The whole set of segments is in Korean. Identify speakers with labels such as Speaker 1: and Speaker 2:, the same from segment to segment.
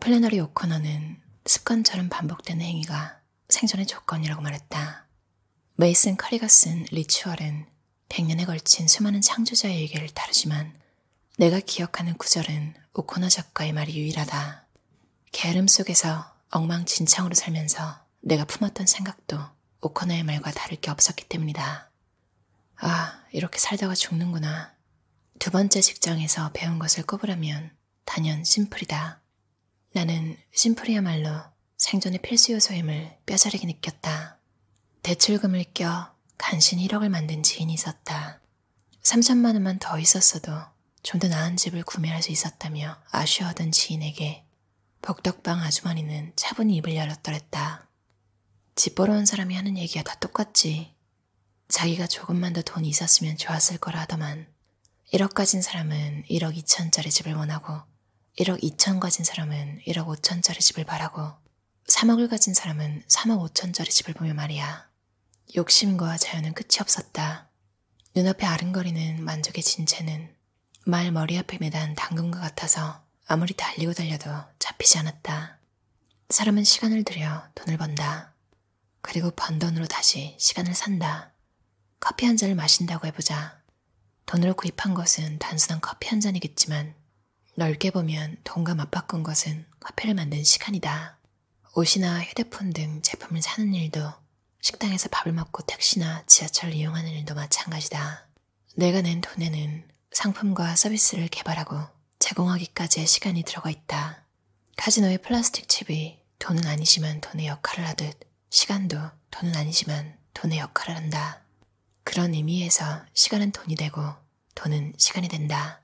Speaker 1: 플래너리 오커너는 습관처럼 반복되는 행위가 생존의 조건이라고 말했다. 메이슨 커리가 쓴 리추얼은 100년에 걸친 수많은 창조자의 얘기를 다루지만 내가 기억하는 구절은 오코너 작가의 말이 유일하다. 게으름 속에서 엉망진창으로 살면서 내가 품었던 생각도 오코너의 말과 다를 게 없었기 때문이다. 아, 이렇게 살다가 죽는구나. 두 번째 직장에서 배운 것을 꼽으라면 단연 심플이다. 나는 심플이야말로 생존의 필수 요소임을 뼈저리게 느꼈다. 대출금을 껴 간신히 1억을 만든 지인이 있었다. 3천만 원만 더 있었어도 좀 더 나은 집을 구매할 수 있었다며 아쉬워하던 지인에게 복덕방 아주머니는 차분히 입을 열었더랬다. 집 보러 온 사람이 하는 얘기가 다 똑같지. 자기가 조금만 더 돈이 있었으면 좋았을 거라 하더만 1억 가진 사람은 1억 2천짜리 집을 원하고 1억 2천 가진 사람은 1억 5천짜리 집을 바라고 3억을 가진 사람은 3억 5천짜리 집을 보며 말이야. 욕심과 자유는 끝이 없었다. 눈앞에 아른거리는 만족의 진채는 말 머리 앞에 매단 당근과 같아서 아무리 달리고 달려도 잡히지 않았다. 사람은 시간을 들여 돈을 번다. 그리고 번 돈으로 다시 시간을 산다. 커피 한 잔을 마신다고 해보자. 돈으로 구입한 것은 단순한 커피 한 잔이겠지만 넓게 보면 돈과 맞바꾼 것은 화폐를 만든 시간이다. 옷이나 휴대폰 등 제품을 사는 일도 식당에서 밥을 먹고 택시나 지하철 을 이용하는 일도 마찬가지다. 내가 낸 돈에는 상품과 서비스를 개발하고 제공하기까지의 시간이 들어가 있다. 카지노의 플라스틱 칩이 돈은 아니지만 돈의 역할을 하듯 시간도 돈은 아니지만 돈의 역할을 한다. 그런 의미에서 시간은 돈이 되고 돈은 시간이 된다.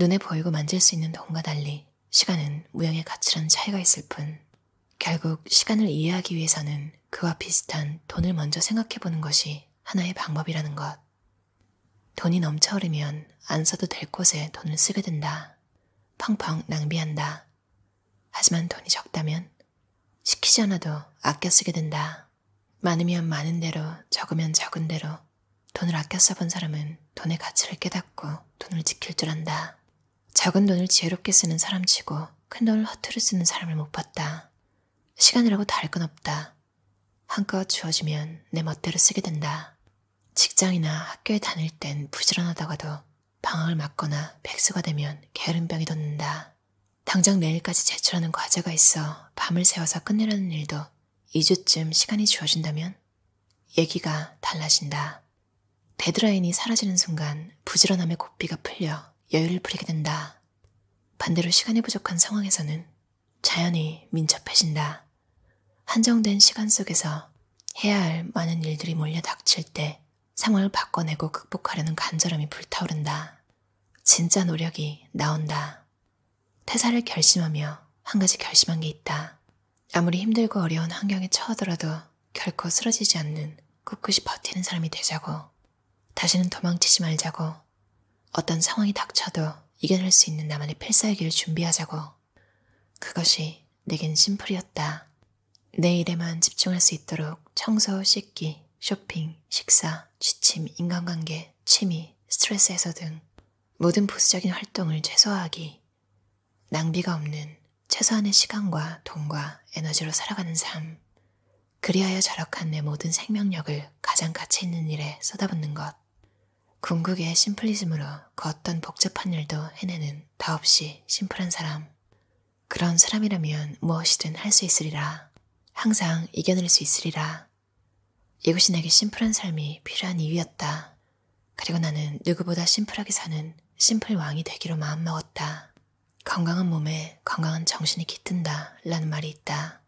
Speaker 1: 눈에 보이고 만질 수 있는 돈과 달리 시간은 무형의 가치라는 차이가 있을 뿐 결국 시간을 이해하기 위해서는 그와 비슷한 돈을 먼저 생각해보는 것이 하나의 방법이라는 것. 돈이 넘쳐 흐르면 안 써도 될 곳에 돈을 쓰게 된다. 펑펑 낭비한다. 하지만 돈이 적다면 시키지 않아도 아껴 쓰게 된다. 많으면 많은 대로 적으면 적은 대로 돈을 아껴 써본 사람은 돈의 가치를 깨닫고 돈을 지킬 줄 안다. 작은 돈을 지혜롭게 쓰는 사람치고 큰 돈을 허투루 쓰는 사람을 못 봤다. 시간이라고 다를 건 없다. 한껏 주어지면 내 멋대로 쓰게 된다. 직장이나 학교에 다닐 땐 부지런하다가도 방학을 맞거나 백수가 되면 게으름병이 돋는다. 당장 내일까지 제출하는 과제가 있어 밤을 새워서 끝내려는 일도 2주쯤 시간이 주어진다면 얘기가 달라진다. 데드라인이 사라지는 순간 부지런함의 고삐가 풀려 여유를 부리게 된다. 반대로 시간이 부족한 상황에서는 자연히 민첩해진다. 한정된 시간 속에서 해야 할 많은 일들이 몰려 닥칠 때 상황을 바꿔내고 극복하려는 간절함이 불타오른다. 진짜 노력이 나온다. 퇴사를 결심하며 한 가지 결심한 게 있다. 아무리 힘들고 어려운 환경에 처하더라도 결코 쓰러지지 않는 꿋꿋이 버티는 사람이 되자고. 다시는 도망치지 말자고. 어떤 상황이 닥쳐도 이겨낼 수 있는 나만의 필살기를 준비하자고. 그것이 내겐 심플이었다. 내 일에만 집중할 수 있도록 청소, 씻기, 쇼핑, 식사, 취침, 인간관계, 취미, 스트레스 해소 등 모든 부수적인 활동을 최소화하기. 낭비가 없는 최소한의 시간과 돈과 에너지로 살아가는 삶. 그리하여 절약한 내 모든 생명력을 가장 가치 있는 일에 쏟아붓는 것. 궁극의 심플리즘으로 그 어떤 복잡한 일도 해내는 더없이 심플한 사람. 그런 사람이라면 무엇이든 할 수 있으리라. 항상 이겨낼 수 있으리라. 이곳이 내게 심플한 삶이 필요한 이유였다. 그리고 나는 누구보다 심플하게 사는 심플 왕이 되기로 마음먹었다. 건강한 몸에 건강한 정신이 깃든다 라는 말이 있다.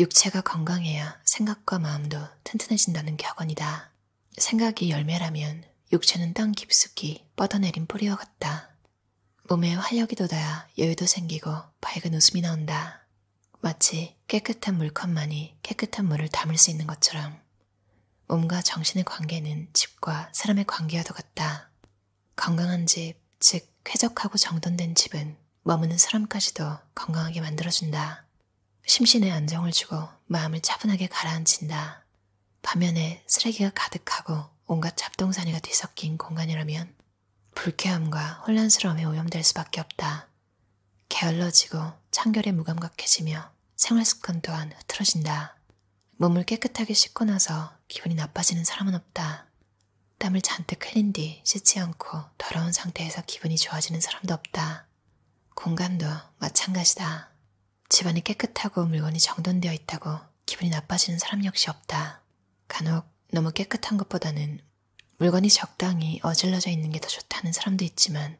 Speaker 1: 육체가 건강해야 생각과 마음도 튼튼해진다는 격언이다. 생각이 열매라면 육체는 땅 깊숙이 뻗어내린 뿌리와 같다. 몸에 활력이 돋아야 여유도 생기고 밝은 웃음이 나온다. 마치 깨끗한 물컵만이 깨끗한 물을 담을 수 있는 것처럼 몸과 정신의 관계는 집과 사람의 관계와도 같다. 건강한 집, 즉 쾌적하고 정돈된 집은 머무는 사람까지도 건강하게 만들어준다. 심신에 안정을 주고 마음을 차분하게 가라앉힌다. 반면에 쓰레기가 가득하고 온갖 잡동사니가 뒤섞인 공간이라면 불쾌함과 혼란스러움에 오염될 수밖에 없다. 게을러지고 창결에 무감각해지며 생활습관 또한 흐트러진다. 몸을 깨끗하게 씻고 나서 기분이 나빠지는 사람은 없다. 땀을 잔뜩 흘린 뒤 씻지 않고 더러운 상태에서 기분이 좋아지는 사람도 없다. 공간도 마찬가지다. 집안이 깨끗하고 물건이 정돈되어 있다고 기분이 나빠지는 사람 역시 없다. 간혹 너무 깨끗한 것보다는 물건이 적당히 어질러져 있는 게 더 좋다는 사람도 있지만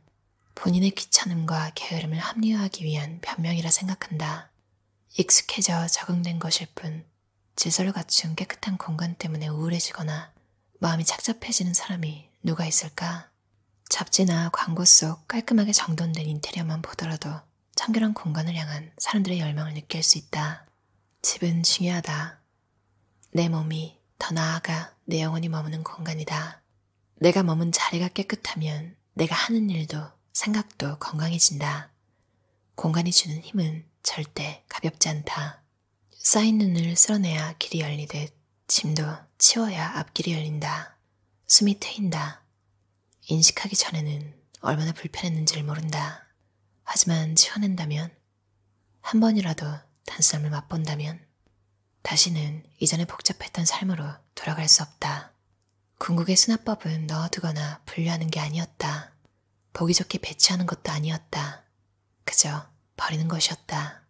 Speaker 1: 본인의 귀찮음과 게으름을 합리화하기 위한 변명이라 생각한다. 익숙해져 적응된 것일 뿐 질서를 갖춘 깨끗한 공간 때문에 우울해지거나 마음이 착잡해지는 사람이 누가 있을까? 잡지나 광고 속 깔끔하게 정돈된 인테리어만 보더라도 청결한 공간을 향한 사람들의 열망을 느낄 수 있다. 집은 중요하다. 내 몸이 더 나아가 내 영혼이 머무는 공간이다. 내가 머문 자리가 깨끗하면 내가 하는 일도 생각도 건강해진다. 공간이 주는 힘은 절대 가볍지 않다. 쌓인 눈을 쓸어내야 길이 열리듯 짐도 치워야 앞길이 열린다. 숨이 트인다. 인식하기 전에는 얼마나 불편했는지를 모른다. 하지만 치워낸다면 한 번이라도 단숨을 맛본다면 다시는 이전의 복잡했던 삶으로 돌아갈 수 없다. 궁극의 수납법은 넣어두거나 분류하는 게 아니었다. 보기 좋게 배치하는 것도 아니었다. 그저 버리는 것이었다.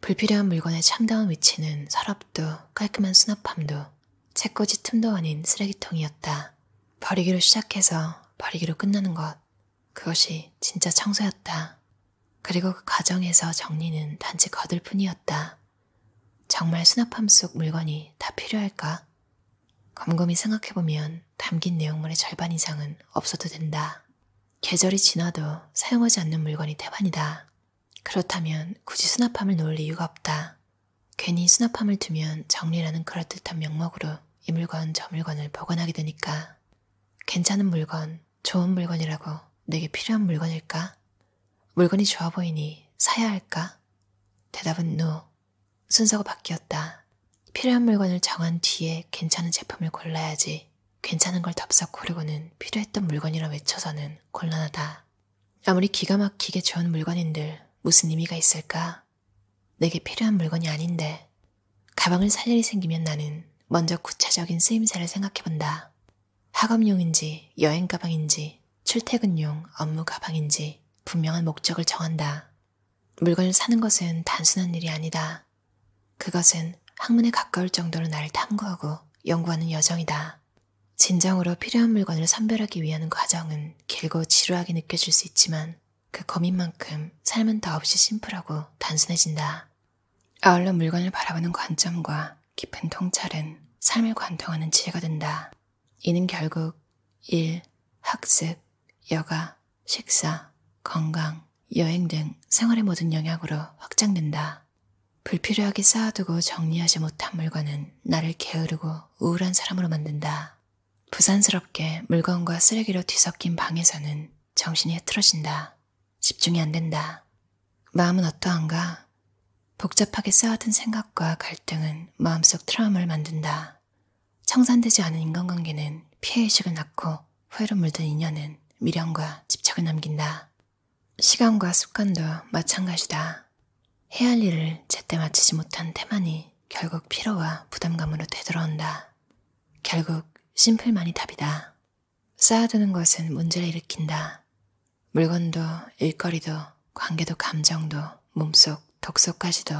Speaker 1: 불필요한 물건의 참다운 위치는 서랍도 깔끔한 수납함도 책꽂이 틈도 아닌 쓰레기통이었다. 버리기로 시작해서 버리기로 끝나는 것. 그것이 진짜 청소였다. 그리고 그 과정에서 정리는 단지 거들 뿐이었다. 정말 수납함 속 물건이 다 필요할까? 곰곰이 생각해보면 담긴 내용물의 절반 이상은 없어도 된다. 계절이 지나도 사용하지 않는 물건이 태반이다. 그렇다면 굳이 수납함을 놓을 이유가 없다. 괜히 수납함을 두면 정리라는 그럴듯한 명목으로 이 물건 저 물건을 보관하게 되니까 괜찮은 물건, 좋은 물건이라고 내게 필요한 물건일까? 물건이 좋아 보이니 사야 할까? 대답은 NO. 순서가 바뀌었다. 필요한 물건을 정한 뒤에 괜찮은 제품을 골라야지. 괜찮은 걸 덥석 고르고는 필요했던 물건이라 외쳐서는 곤란하다. 아무리 기가 막히게 좋은 물건인들 무슨 의미가 있을까? 내게 필요한 물건이 아닌데. 가방을 살 일이 생기면 나는 먼저 구체적인 쓰임새를 생각해본다. 학업용인지 여행 가방인지 출퇴근용 업무 가방인지 분명한 목적을 정한다. 물건을 사는 것은 단순한 일이 아니다. 그것은 학문에 가까울 정도로 나를 탐구하고 연구하는 여정이다. 진정으로 필요한 물건을 선별하기 위한 과정은 길고 지루하게 느껴질 수 있지만 그 고민만큼 삶은 더없이 심플하고 단순해진다. 아울러 물건을 바라보는 관점과 깊은 통찰은 삶을 관통하는 지혜가 된다. 이는 결국 일, 학습, 여가, 식사, 건강, 여행 등 생활의 모든 영역으로 확장된다. 불필요하게 쌓아두고 정리하지 못한 물건은 나를 게으르고 우울한 사람으로 만든다. 부산스럽게 물건과 쓰레기로 뒤섞인 방에서는 정신이 흐트러진다. 집중이 안 된다. 마음은 어떠한가? 복잡하게 쌓아둔 생각과 갈등은 마음속 트라우마를 만든다. 청산되지 않은 인간관계는 피해의식을 낳고 후회로 물든 인연은 미련과 집착을 남긴다. 시간과 습관도 마찬가지다. 해야 할 일을 제때 마치지 못한 태만이 결국 피로와 부담감으로 되돌아온다. 결국 심플만이 답이다. 쌓아두는 것은 문제를 일으킨다. 물건도 일거리도 관계도 감정도 몸속 독소까지도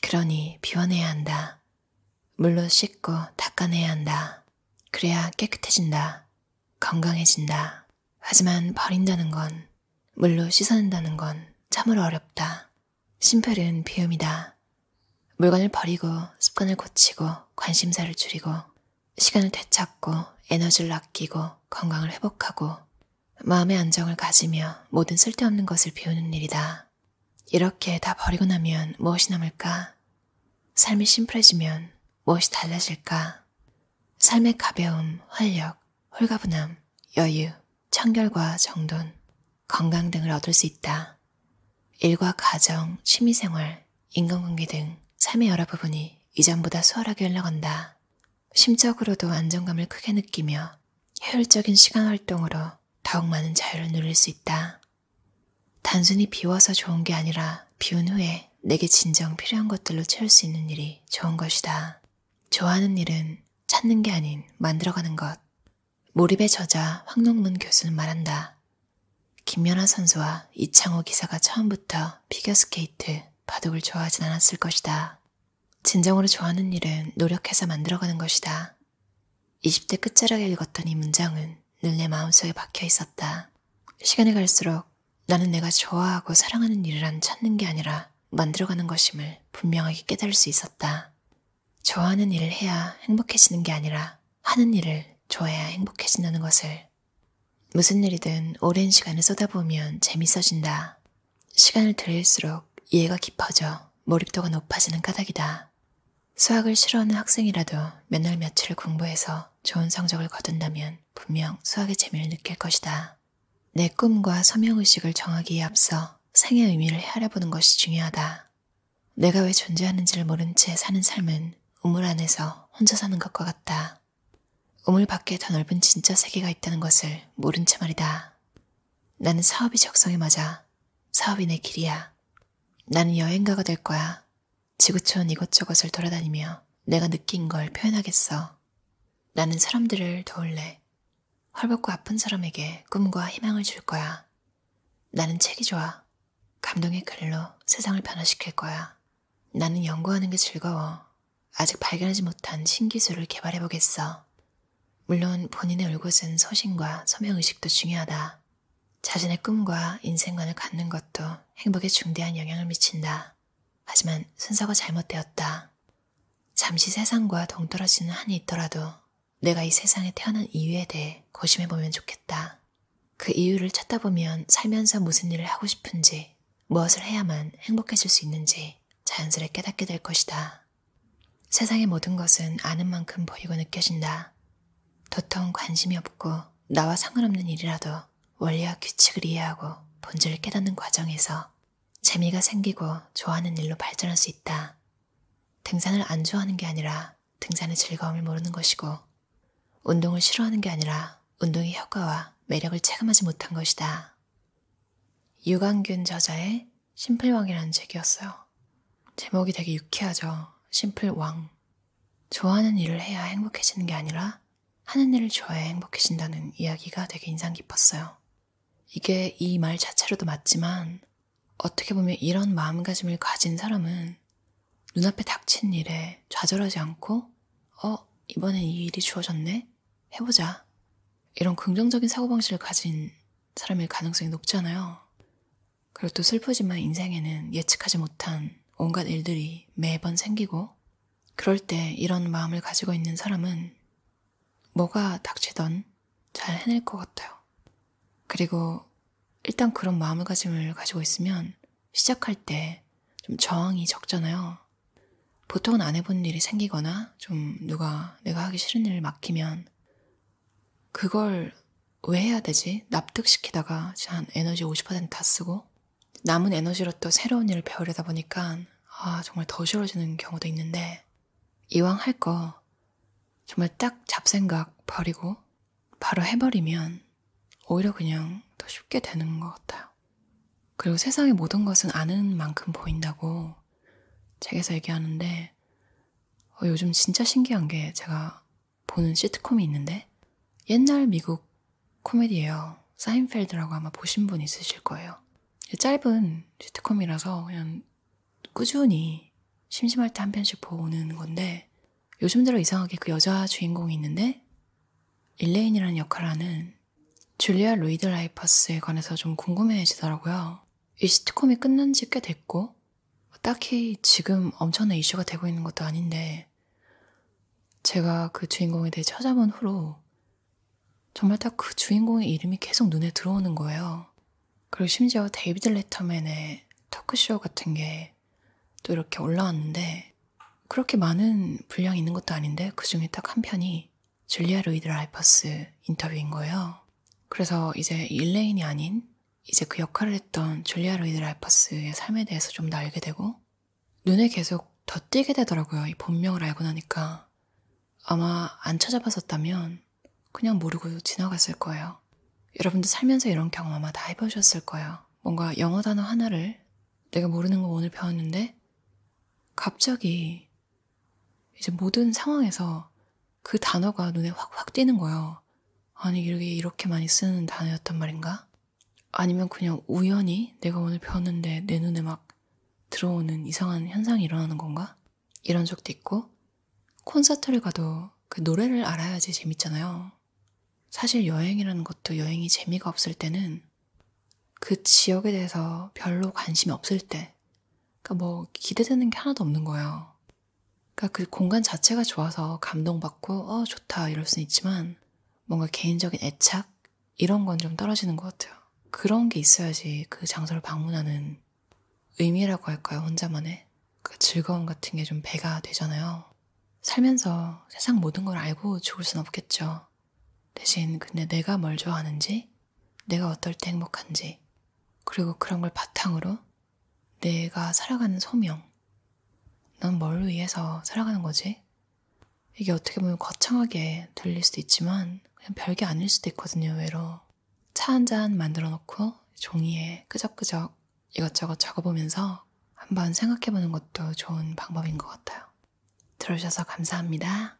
Speaker 1: 그러니 비워내야 한다. 물로 씻고 닦아내야 한다. 그래야 깨끗해진다. 건강해진다. 하지만 버린다는 건 물로 씻어낸다는 건 참으로 어렵다. 심플은 비움이다. 물건을 버리고 습관을 고치고 관심사를 줄이고 시간을 되찾고 에너지를 아끼고 건강을 회복하고 마음의 안정을 가지며 모든 쓸데없는 것을 비우는 일이다. 이렇게 다 버리고 나면 무엇이 남을까? 삶이 심플해지면 무엇이 달라질까? 삶의 가벼움, 활력, 홀가분함, 여유, 청결과 정돈, 건강 등을 얻을 수 있다. 일과 가정, 취미생활, 인간관계 등 삶의 여러 부분이 이전보다 수월하게 흘러간다. 심적으로도 안정감을 크게 느끼며 효율적인 시간 활동으로 더욱 많은 자유를 누릴 수 있다. 단순히 비워서 좋은 게 아니라 비운 후에 내게 진정 필요한 것들로 채울 수 있는 일이 좋은 것이다. 좋아하는 일은 찾는 게 아닌 만들어가는 것. 몰입에 저자 황농문 교수는 말한다. 김연아 선수와 이창호 기사가 처음부터 피겨스케이트, 바둑을 좋아하진 않았을 것이다. 진정으로 좋아하는 일은 노력해서 만들어가는 것이다. 20대 끝자락에 읽었던 이 문장은 늘 내 마음속에 박혀 있었다. 시간이 갈수록 나는 내가 좋아하고 사랑하는 일이란 찾는 게 아니라 만들어가는 것임을 분명하게 깨달을 수 있었다. 좋아하는 일을 해야 행복해지는 게 아니라 하는 일을 좋아해야 행복해진다는 것을 무슨 일이든 오랜 시간을 쏟아보면 재밌어진다. 시간을 들일수록 이해가 깊어져 몰입도가 높아지는 까닭이다. 수학을 싫어하는 학생이라도 몇 날 며칠을 공부해서 좋은 성적을 거둔다면 분명 수학의 재미를 느낄 것이다. 내 꿈과 서명의식을 정하기에 앞서 생의 의미를 헤아려보는 것이 중요하다. 내가 왜 존재하는지를 모른 채 사는 삶은 우물 안에서 혼자 사는 것과 같다. 우물 밖에 더 넓은 진짜 세계가 있다는 것을 모른 채 말이다. 나는 사업이 적성에 맞아. 사업이 내 길이야. 나는 여행가가 될 거야. 지구촌 이것저것을 돌아다니며 내가 느낀 걸 표현하겠어. 나는 사람들을 도울래. 헐벗고 아픈 사람에게 꿈과 희망을 줄 거야. 나는 책이 좋아. 감동의 글로 세상을 변화시킬 거야. 나는 연구하는 게 즐거워. 아직 발견하지 못한 신기술을 개발해보겠어. 물론 본인의 올곧은 소신과 서명의식도 중요하다. 자신의 꿈과 인생관을 갖는 것도 행복에 중대한 영향을 미친다. 하지만 순서가 잘못되었다. 잠시 세상과 동떨어지는 한이 있더라도 내가 이 세상에 태어난 이유에 대해 고심해보면 좋겠다. 그 이유를 찾다 보면 살면서 무슨 일을 하고 싶은지, 무엇을 해야만 행복해질 수 있는지 자연스레 깨닫게 될 것이다. 세상의 모든 것은 아는 만큼 보이고 느껴진다. 도통 관심이 없고 나와 상관없는 일이라도 원리와 규칙을 이해하고 본질을 깨닫는 과정에서 재미가 생기고 좋아하는 일로 발전할 수 있다. 등산을 안 좋아하는 게 아니라 등산의 즐거움을 모르는 것이고 운동을 싫어하는 게 아니라 운동의 효과와 매력을 체감하지 못한 것이다. 유광균 저자의 심플왕이라는 책이었어요. 제목이 되게 유쾌하죠. 심플왕. 좋아하는 일을 해야 행복해지는 게 아니라 하는 일을 좋아해 행복해진다는 이야기가 되게 인상 깊었어요. 이게 이 말 자체로도 맞지만 어떻게 보면 이런 마음가짐을 가진 사람은 눈앞에 닥친 일에 좌절하지 않고 어, 이번엔 이 일이 주어졌네? 해보자. 이런 긍정적인 사고방식을 가진 사람일 가능성이 높잖아요. 그리고 또 슬프지만 인생에는 예측하지 못한 온갖 일들이 매번 생기고 그럴 때 이런 마음을 가지고 있는 사람은 뭐가 닥치던 잘 해낼 것 같아요. 그리고 일단 그런 마음가짐을 가지고 있으면 시작할 때 좀 저항이 적잖아요. 보통은 안 해본 일이 생기거나 좀 누가 내가 하기 싫은 일을 맡기면 그걸 왜 해야 되지? 납득시키다가 한 에너지 50%다 쓰고 남은 에너지로 또 새로운 일을 배우려다 보니까 아, 정말 더 싫어지는 경우도 있는데 이왕 할거 정말 딱 잡생각 버리고 바로 해버리면 오히려 그냥 더 쉽게 되는 것 같아요. 그리고 세상의 모든 것은 아는 만큼 보인다고 책에서 얘기하는데 어, 요즘 진짜 신기한 게 제가 보는 시트콤이 있는데 옛날 미국 코미디예요. 사인펠드라고 아마 보신 분 있으실 거예요. 짧은 시트콤이라서 그냥 꾸준히 심심할 때 한 편씩 보는 건데 요즘 들어 이상하게 그 여자 주인공이 있는데 일레인이라는 역할을 하는 줄리아 로이드 라이퍼스에 관해서 좀 궁금해지더라고요. 이 시트콤이 끝난 지 꽤 됐고 딱히 지금 엄청난 이슈가 되고 있는 것도 아닌데 제가 그 주인공에 대해 찾아본 후로 정말 딱 그 주인공의 이름이 계속 눈에 들어오는 거예요. 그리고 심지어 데이비드 레터맨의 터크쇼 같은 게 또 이렇게 올라왔는데 그렇게 많은 분량이 있는 것도 아닌데 그 중에 딱 한 편이 줄리아 루이드 라이퍼스 인터뷰인 거예요. 그래서 이제 일레인이 아닌 이제 그 역할을 했던 줄리아 루이드 라이퍼스의 삶에 대해서 좀 더 알게 되고 눈에 계속 덧띄게 되더라고요. 이 본명을 알고 나니까 아마 안 찾아봤었다면 그냥 모르고 지나갔을 거예요. 여러분들 살면서 이런 경험 아마 다 해보셨을 거예요. 뭔가 영어 단어 하나를 내가 모르는 거 오늘 배웠는데 갑자기 이제 모든 상황에서 그 단어가 눈에 확 확 띄는 거예요. 아니, 이렇게, 이렇게 많이 쓰는 단어였단 말인가? 아니면 그냥 우연히 내가 오늘 배웠는데 내 눈에 막 들어오는 이상한 현상이 일어나는 건가? 이런 적도 있고, 콘서트를 가도 그 노래를 알아야지 재밌잖아요. 사실 여행이라는 것도 여행이 재미가 없을 때는 그 지역에 대해서 별로 관심이 없을 때, 그러니까 뭐 기대되는 게 하나도 없는 거예요. 그러니까 그 공간 자체가 좋아서 감동받고 어 좋다 이럴 수는 있지만 뭔가 개인적인 애착 이런 건 좀 떨어지는 것 같아요. 그런 게 있어야지 그 장소를 방문하는 의미라고 할까요? 혼자만의 그 즐거움 같은 게 좀 배가 되잖아요. 살면서 세상 모든 걸 알고 죽을 순 없겠죠. 대신 근데 내가 뭘 좋아하는지, 내가 어떨 때 행복한지, 그리고 그런 걸 바탕으로 내가 살아가는 소명, 난뭘 위해서 살아가는 거지? 이게 어떻게 보면 거창하게 들릴 수도 있지만 그냥 별게 아닐 수도 있거든요, 외로. 차 한 잔 만들어 놓고 종이에 끄적끄적 이것저것 적어보면서 한번 생각해보는 것도 좋은 방법인 것 같아요. 들어주셔서 감사합니다.